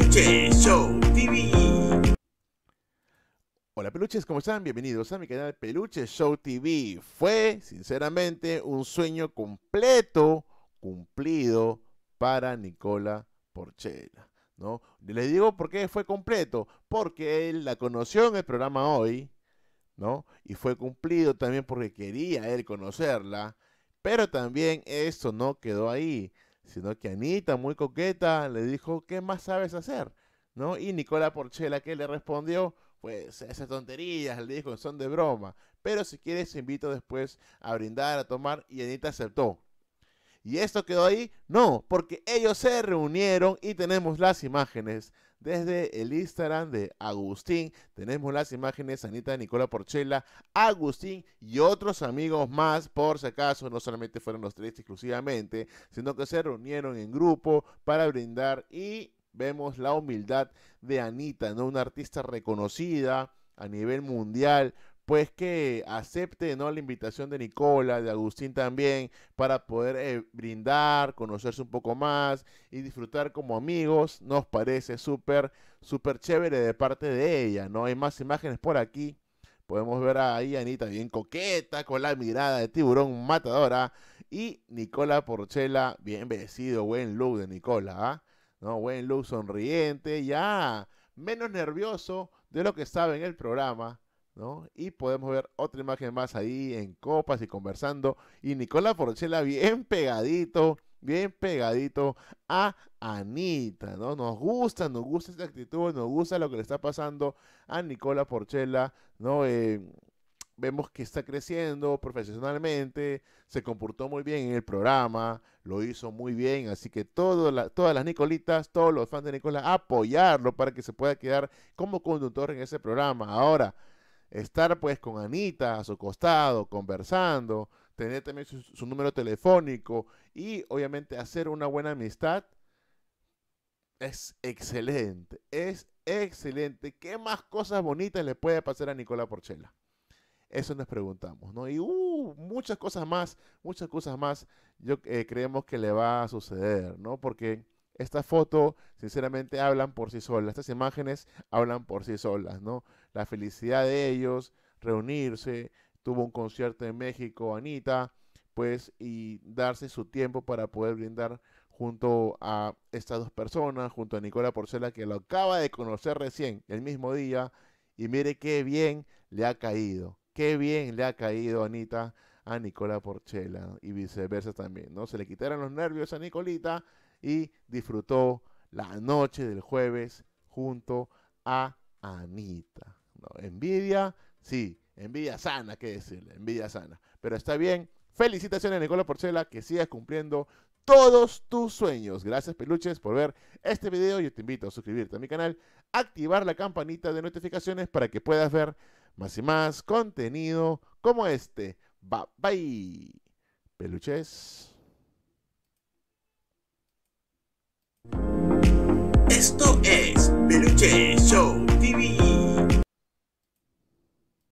Peluche Show TV. Hola peluches, ¿cómo están? Bienvenidos a mi canal Peluche Show TV. Fue, sinceramente, un sueño completo, cumplido para Nicola Porchela. ¿no? Les digo por qué fue completo, porque él la conoció en el programa hoy, ¿no? Y fue cumplido también porque quería él conocerla, pero también eso no quedó ahí sino que Anita, muy coqueta, le dijo, ¿qué más sabes hacer? ¿No? Y Nicola Porchela, que le respondió, pues esas tonterías, le dijo, son de broma, pero si quieres invito después a brindar, a tomar, y Anita aceptó y esto quedó ahí. No, porque ellos se reunieron y tenemos las imágenes. Desde el Instagram de Agustín tenemos las imágenes, Anita Nicola Porchela, Agustín y otros amigos más, por si acaso, no solamente fueron los tres exclusivamente, sino que se reunieron en grupo para brindar y vemos la humildad de Anita, ¿no? Una artista reconocida a nivel mundial pues que acepte ¿no? la invitación de Nicola, de Agustín también, para poder eh, brindar, conocerse un poco más y disfrutar como amigos. Nos parece súper, súper chévere de parte de ella, ¿no? Hay más imágenes por aquí. Podemos ver ahí a Anita bien coqueta, con la mirada de tiburón matadora. Y Nicola Porchela, bien vestido, buen look de Nicola, ¿ah? ¿no? Buen look sonriente, ya menos nervioso de lo que sabe en el programa y podemos ver otra imagen más ahí en copas y conversando. Y Nicola Porchela bien pegadito, bien pegadito a Anita, ¿no? Nos gusta, nos gusta esa actitud, nos gusta lo que le está pasando a Nicola Porchela, ¿no? Eh, vemos que está creciendo profesionalmente, se comportó muy bien en el programa, lo hizo muy bien, así que todas las Nicolitas, todos los fans de Nicola, apoyarlo para que se pueda quedar como conductor en ese programa. Ahora, estar pues con Anita a su costado, conversando, tener también su, número telefónico y obviamente hacer una buena amistad es excelente, es excelente. ¿Qué más cosas bonitas le puede pasar a Nicola Porchela? Eso nos preguntamos, ¿no? Y uh, muchas cosas más, muchas cosas más, yo eh, creemos que le va a suceder, ¿no? Porque esta foto, sinceramente, hablan por sí solas. Estas imágenes hablan por sí solas, ¿no? La felicidad de ellos, reunirse, tuvo un concierto en México, Anita, pues, y darse su tiempo para poder brindar junto a estas dos personas, junto a Nicola Porcela, que lo acaba de conocer recién, el mismo día, y mire qué bien le ha caído, qué bien le ha caído Anita a Nicola Porcela, y viceversa también, ¿no? Se le quitaron los nervios a Nicolita y disfrutó la noche del jueves junto a Anita. ¿No? Envidia, sí, envidia sana, qué decirle, envidia sana. Pero está bien. Felicitaciones, Nicola Porcela, que sigas cumpliendo todos tus sueños. Gracias, peluches, por ver este video. Yo te invito a suscribirte a mi canal, activar la campanita de notificaciones para que puedas ver más y más contenido como este. Bye bye, peluches.